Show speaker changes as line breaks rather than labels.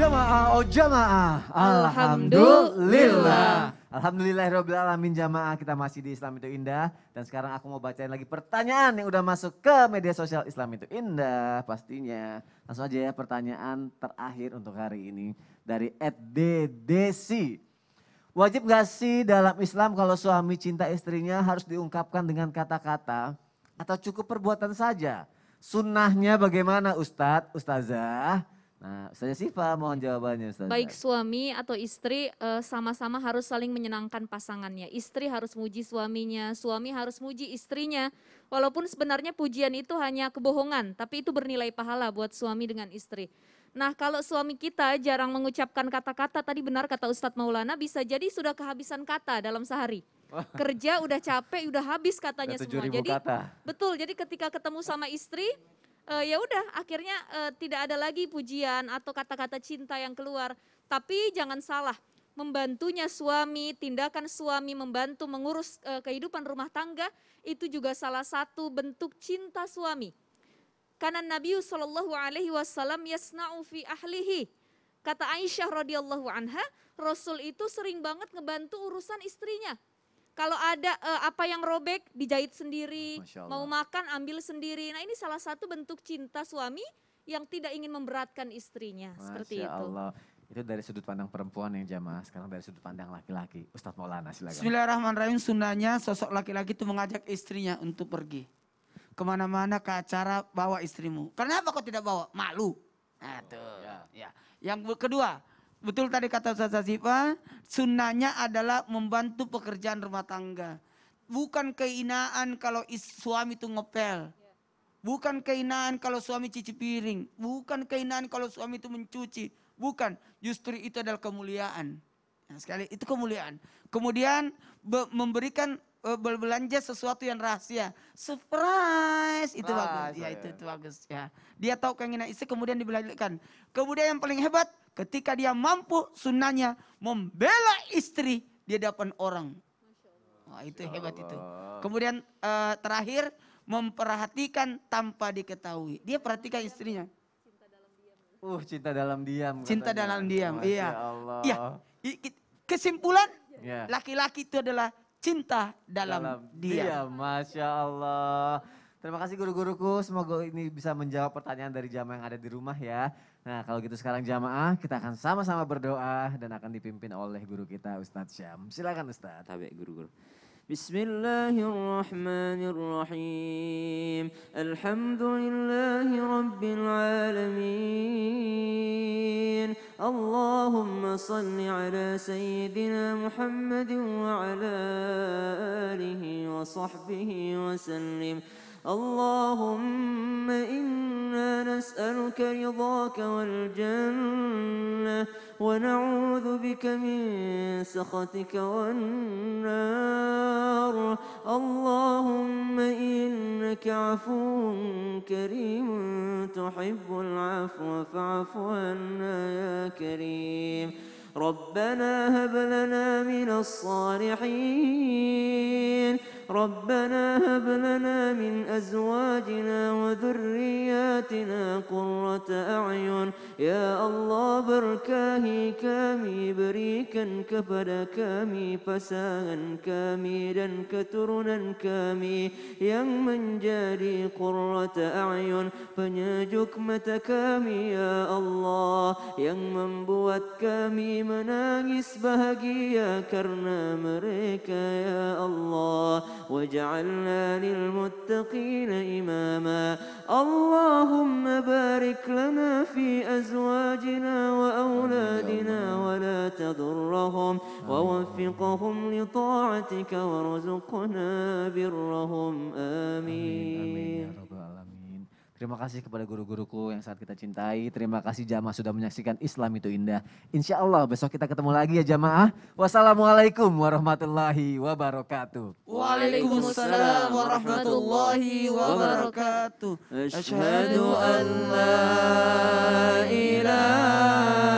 jamaah, oh jamaah. Alhamdulillah. Alhamdulillahirabbil alamin jamaah. Kita masih di Islam itu Indah dan sekarang aku mau bacain lagi pertanyaan yang udah masuk ke media sosial Islam itu Indah pastinya. Langsung aja ya pertanyaan terakhir untuk hari ini dari desi. Wajib gak sih dalam Islam kalau suami cinta istrinya harus diungkapkan dengan kata-kata atau cukup perbuatan saja? Sunnahnya bagaimana Ustadz, Ustazah? Nah, Ustazah Siva mohon jawabannya Ustazah. Baik
suami atau istri eh, sama-sama harus saling menyenangkan pasangannya. Istri harus muji suaminya, suami harus muji istrinya. Walaupun sebenarnya pujian itu hanya kebohongan, tapi itu bernilai pahala buat suami dengan istri. Nah, kalau suami kita jarang mengucapkan kata-kata, tadi benar kata Ustadz Maulana, bisa jadi sudah kehabisan kata dalam sehari. Kerja udah capek, udah habis katanya semua. Jadi kata. betul, jadi ketika ketemu sama istri, uh, ya udah akhirnya uh, tidak ada lagi pujian atau kata-kata cinta yang keluar. Tapi jangan salah, membantunya suami, tindakan suami membantu mengurus uh, kehidupan rumah tangga itu juga salah satu bentuk cinta suami. Karena Nabi Shallallahu Alaihi Wasallam yasna'u fi ahlihi. Kata Aisyah radhiyallahu anha, Rasul itu sering banget ngebantu urusan istrinya. Kalau ada uh, apa yang robek dijahit sendiri, ah, mau makan ambil sendiri. Nah, ini salah satu bentuk cinta suami yang tidak ingin memberatkan istrinya Masya seperti itu. Allah.
Itu dari sudut pandang perempuan yang jamaah, sekarang dari sudut pandang laki-laki. Ustadz Maulana silakan.
Bismillahirrahmanirrahim, sunnahnya sosok laki-laki itu mengajak istrinya untuk pergi. Kemana-mana ke acara bawa istrimu. Kenapa kau tidak bawa? Malu. Nah, tuh. Oh, ya. ya. Yang kedua, Betul tadi kata Ustaz Sazifa, sunnahnya adalah membantu pekerjaan rumah tangga. Bukan keinaan kalau suami itu ngepel. Bukan keinaan kalau suami cuci piring. Bukan keinaan kalau suami itu mencuci. Bukan, justru itu adalah kemuliaan. Nah, sekali itu kemuliaan. Kemudian memberikan Eh, belanja sesuatu yang rahasia. Surprise, itu nah, bagus. Ya oh itu, ya. itu bagus ya. Dia tahu keinginan istri kemudian dibelanjakan. Kemudian yang paling hebat ketika dia mampu sunnahnya membela istri di hadapan orang. Wah, itu hebat itu. Kemudian uh, terakhir memperhatikan tanpa diketahui. Dia perhatikan istrinya.
Cinta dalam diam. cinta dalam diam. Katanya. dalam diam. Masya iya. Allah. Iya.
Kesimpulan ya. laki-laki yeah. itu adalah cinta dalam, dalam dia. dia.
Masya Allah. Terima kasih guru-guruku, semoga ini bisa menjawab pertanyaan dari jamaah yang ada di rumah ya. Nah kalau gitu sekarang jamaah kita akan sama-sama berdoa dan akan dipimpin oleh guru kita Ustadz Syam. Silakan
Ustadz. Tapi guru-guru. بسم الله الرحمن الرحيم الحمد لله رب العالمين اللهم صل على سيدنا محمد وعلى آله وصحبه وسلم اللهم إن نسألك رضاك والجنة ونعوذ بك من سخطك والنار اللهم إنك عفو كريم تحب العفو فاعف عنا يا كريم ربنا هب لنا من الصالحين ربنا هب لنا من أزواجنا berikan kepada kami pasangan kami dan keturunan kami yang menjadi qurrata a'yun penyejuk mata kami ya Allah yang membuat kami menangis bahagia karena mereka ya Allah waj'alna lil muttaqina imama Allahumma barik lana fi azwajina wa auladina wa تضرهم ووفقهم لطاعتك ورزقنا برهم آمين,
آمين. Terima kasih kepada guru-guruku yang saat kita cintai. Terima kasih jamaah sudah menyaksikan Islam itu indah. Insya Allah besok kita ketemu lagi ya jamaah. Wassalamualaikum warahmatullahi wabarakatuh.
Waalaikumsalam warahmatullahi wabarakatuh. Ashadu an la ilaha